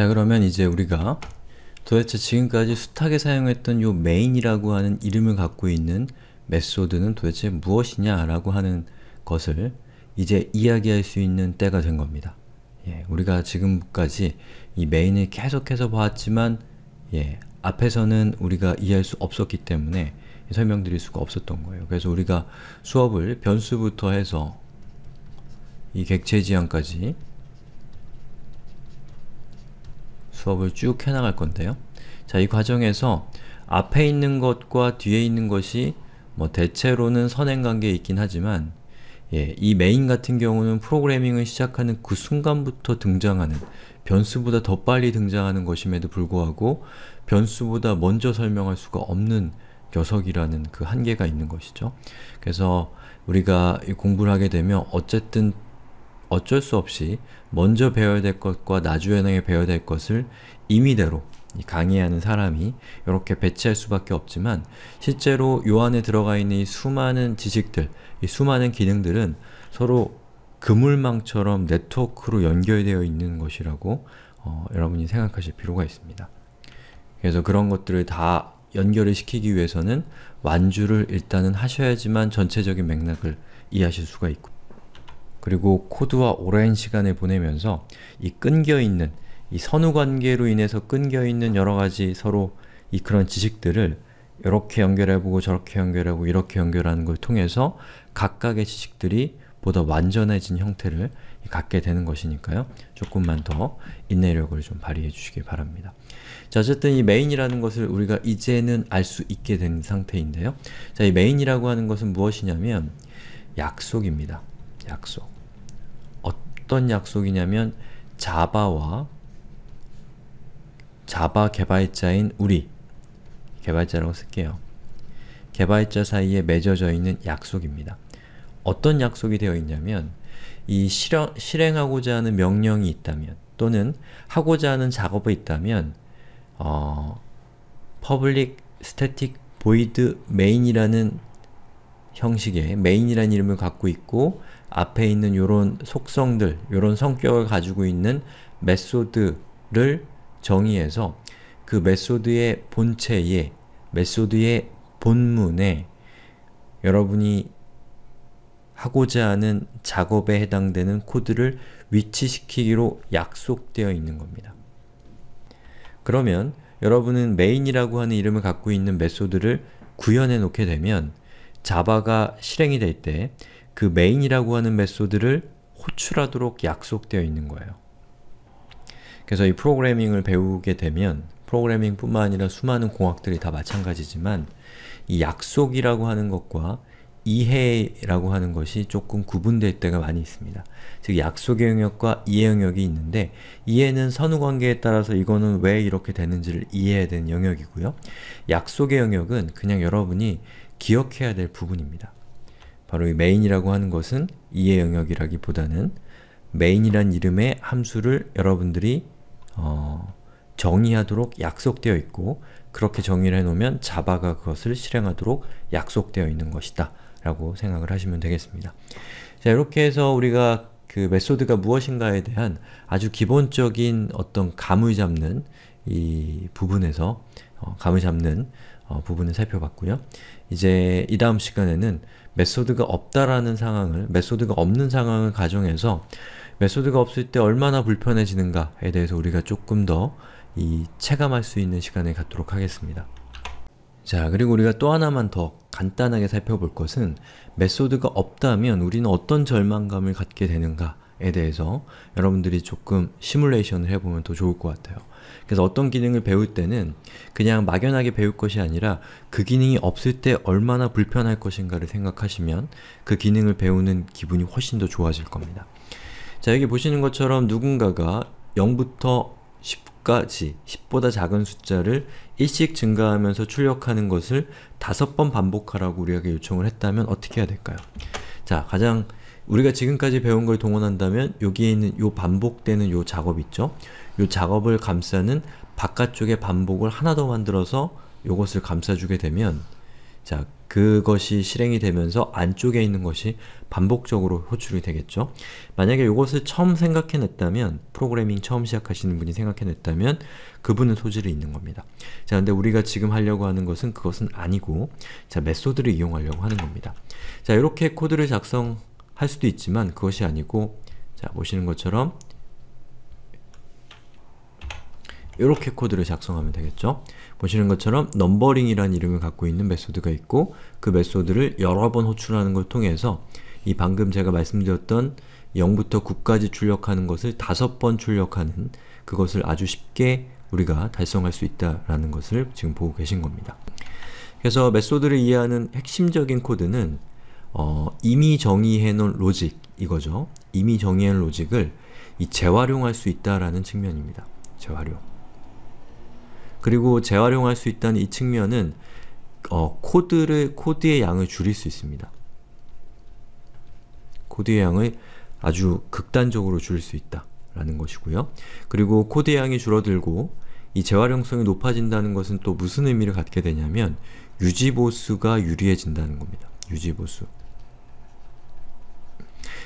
자 그러면 이제 우리가 도대체 지금까지 숱하게 사용했던 요 main이라고 하는 이름을 갖고 있는 메소드는 도대체 무엇이냐 라고 하는 것을 이제 이야기할 수 있는 때가 된 겁니다. 예, 우리가 지금까지 이 메인을 계속해서 봤지만 예, 앞에서는 우리가 이해할 수 없었기 때문에 설명드릴 수가 없었던 거예요. 그래서 우리가 수업을 변수부터 해서 이 객체 지향까지 수업을 쭉 해나갈 건데요. 자, 이 과정에서 앞에 있는 것과 뒤에 있는 것이 뭐 대체로는 선행관계에 있긴 하지만 예, 이 메인 같은 경우는 프로그래밍을 시작하는 그 순간부터 등장하는 변수보다 더 빨리 등장하는 것임에도 불구하고 변수보다 먼저 설명할 수가 없는 녀석이라는 그 한계가 있는 것이죠. 그래서 우리가 공부를 하게 되면 어쨌든 어쩔 수 없이 먼저 배워야 될 것과 나중에 배워야 될 것을 임의대로 강의하는 사람이 이렇게 배치할 수밖에 없지만 실제로 요 안에 들어가 있는 이 수많은 지식들, 이 수많은 기능들은 서로 그물망처럼 네트워크로 연결되어 있는 것이라고 어, 여러분이 생각하실 필요가 있습니다. 그래서 그런 것들을 다 연결을 시키기 위해서는 완주를 일단은 하셔야지만 전체적인 맥락을 이해하실 수가 있고 그리고 코드와 오랜 시간을 보내면서 이 끊겨있는, 이 선후관계로 인해서 끊겨있는 여러가지 서로 이 그런 지식들을 이렇게 연결해보고 저렇게 연결하고 이렇게 연결하는 걸 통해서 각각의 지식들이 보다 완전해진 형태를 갖게 되는 것이니까요. 조금만 더 인내력을 좀 발휘해 주시기 바랍니다. 자, 어쨌든 이 메인이라는 것을 우리가 이제는 알 수 있게 된 상태인데요. 자, 이 메인이라고 하는 것은 무엇이냐면 약속입니다. 약속. 어떤 약속이냐면 자바와 자바 개발자인 우리 개발자라고 쓸게요. 개발자 사이에 맺어져 있는 약속입니다. 어떤 약속이 되어 있냐면 이 실어, 실행하고자 하는 명령이 있다면 또는 하고자 하는 작업이 있다면 어, public static void main이라는 형식의 메인이라는 이름을 갖고 있고 앞에 있는 요런 속성들, 요런 성격을 가지고 있는 메소드를 정의해서 그 메소드의 본체에, 메소드의 본문에 여러분이 하고자 하는 작업에 해당되는 코드를 위치시키기로 약속되어 있는 겁니다. 그러면 여러분은 메인이라고 하는 이름을 갖고 있는 메소드를 구현해 놓게 되면 자바가 실행이 될 때 그 메인이라고 하는 메소드를 호출하도록 약속되어 있는 거예요. 그래서 이 프로그래밍을 배우게 되면 프로그래밍 뿐만 아니라 수많은 공학들이 다 마찬가지지만 이 약속이라고 하는 것과 이해라고 하는 것이 조금 구분될 때가 많이 있습니다. 즉 약속의 영역과 이해 영역이 있는데 이해는 선후관계에 따라서 이거는 왜 이렇게 되는지를 이해해야 되는 영역이고요. 약속의 영역은 그냥 여러분이 기억해야 될 부분입니다. 바로 이 메인이라고 하는 것은 이해 영역이라기보다는 메인이란 이름의 함수를 여러분들이 어, 정의하도록 약속되어 있고 그렇게 정의를 해놓으면 자바가 그것을 실행하도록 약속되어 있는 것이다 라고 생각을 하시면 되겠습니다. 자 이렇게 해서 우리가 그 메소드가 무엇인가에 대한 아주 기본적인 어떤 감을 잡는 이 부분에서 어, 감을 잡는 어, 부분을 살펴봤고요. 이제 이 다음 시간에는 메소드가 없다라는 상황을, 메소드가 없는 상황을 가정해서 메소드가 없을 때 얼마나 불편해지는가에 대해서 우리가 조금 더 이 체감할 수 있는 시간을 갖도록 하겠습니다. 자, 그리고 우리가 또 하나만 더 간단하게 살펴볼 것은 메소드가 없다면 우리는 어떤 절망감을 갖게 되는가 기능에 대해서 여러분들이 조금 시뮬레이션을 해보면 더 좋을 것 같아요. 그래서 어떤 기능을 배울 때는 그냥 막연하게 배울 것이 아니라 그 기능이 없을 때 얼마나 불편할 것인가를 생각하시면 그 기능을 배우는 기분이 훨씬 더 좋아질 겁니다. 자 여기 보시는 것처럼 누군가가 0부터 10까지 10보다 작은 숫자를 1씩 증가하면서 출력하는 것을 5번 반복하라고 우리에게 요청을 했다면 어떻게 해야 될까요? 자 가장 우리가 지금까지 배운 걸 동원한다면 여기에 있는 요 반복되는 요 작업 있죠? 요 작업을 감싸는 바깥쪽의 반복을 하나 더 만들어서 요것을 감싸주게 되면 자, 그것이 실행이 되면서 안쪽에 있는 것이 반복적으로 호출이 되겠죠? 만약에 이것을 처음 생각해냈다면 프로그래밍 처음 시작하시는 분이 생각해냈다면 그분은 소질이 있는 겁니다. 자, 근데 우리가 지금 하려고 하는 것은 그것은 아니고 자, 메소드를 이용하려고 하는 겁니다. 자, 이렇게 코드를 작성 할 수도 있지만 그것이 아니고 자 보시는 것처럼 이렇게 코드를 작성하면 되겠죠. 보시는 것처럼 넘버링이란 이름을 갖고 있는 메소드가 있고 그 메소드를 여러 번 호출하는 걸 통해서 이 방금 제가 말씀드렸던 0부터 9까지 출력하는 것을 다섯 번 출력하는 그것을 아주 쉽게 우리가 달성할 수 있다라는 것을 지금 보고 계신 겁니다. 그래서 메소드를 이해하는 핵심적인 코드는 어, 이미 정의해놓은 로직 이거죠. 이미 정의해놓은 로직을 이 재활용할 수 있다라는 측면입니다. 재활용. 그리고 재활용할 수 있다는 이 측면은 어, 코드를 코드의 양을 줄일 수 있습니다. 코드의 양을 아주 극단적으로 줄일 수 있다라는 것이고요. 그리고 코드의 양이 줄어들고 이 재활용성이 높아진다는 것은 또 무슨 의미를 갖게 되냐면 유지보수가 유리해진다는 겁니다. 유지보수.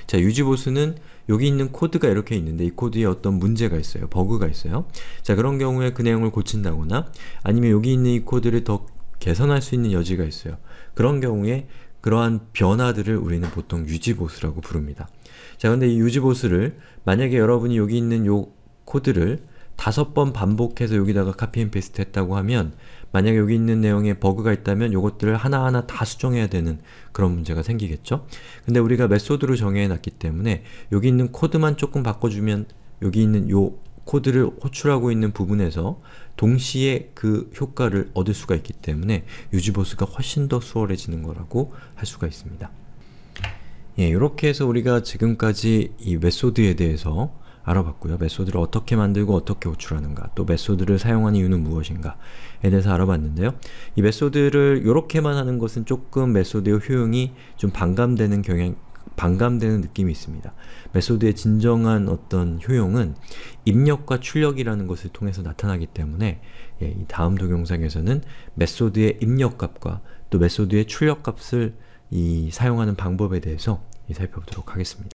자, 유지보수는 여기 있는 코드가 이렇게 있는데 이 코드에 어떤 문제가 있어요. 버그가 있어요. 자, 그런 경우에 그 내용을 고친다거나 아니면 여기 있는 이 코드를 더 개선할 수 있는 여지가 있어요. 그런 경우에 그러한 변화들을 우리는 보통 유지보수라고 부릅니다. 자, 근데 이 유지보수를 만약에 여러분이 여기 있는 요 코드를 다섯 번 반복해서 여기다가 카피앤페스트 했다고 하면 만약에 여기 있는 내용에 버그가 있다면 이것들을 하나하나 다 수정해야 되는 그런 문제가 생기겠죠? 근데 우리가 메소드로 정해놨기 때문에 여기 있는 코드만 조금 바꿔주면 여기 있는 요 코드를 호출하고 있는 부분에서 동시에 그 효과를 얻을 수가 있기 때문에 유지보수가 훨씬 더 수월해지는 거라고 할 수가 있습니다. 예, 이렇게 해서 우리가 지금까지 이 메소드에 대해서 알아봤고요. 메소드를 어떻게 만들고 어떻게 호출하는가, 또 메소드를 사용하는 이유는 무엇인가에 대해서 알아봤는데요. 이 메소드를 이렇게만 하는 것은 조금 메소드의 효용이 좀 반감되는 경향, 반감되는 느낌이 있습니다. 메소드의 진정한 어떤 효용은 입력과 출력이라는 것을 통해서 나타나기 때문에 예, 이 다음 동영상에서는 메소드의 입력값과 또 메소드의 출력값을 이 사용하는 방법에 대해서 살펴보도록 하겠습니다.